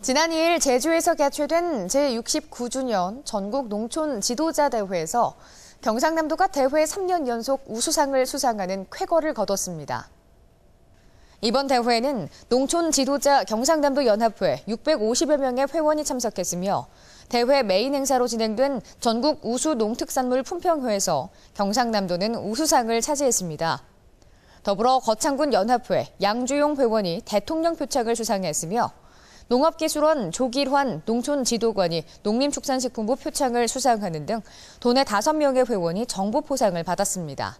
지난 2일 제주에서 개최된 제69주년 전국 농촌 지도자 대회에서 경상남도가 대회 3년 연속 우수상을 수상하는 쾌거를 거뒀습니다. 이번 대회에는 농촌 지도자 경상남도 연합회 650여 명의 회원이 참석했으며 대회 메인 행사로 진행된 전국 우수 농특산물 품평회에서 경상남도는 우수상을 차지했습니다. 더불어 거창군 연합회 양주용 회원이 대통령 표창을 수상했으며 농업기술원 조길환 농촌지도관이 농림축산식품부 표창을 수상하는 등 도내 5명의 회원이 정보 포상을 받았습니다.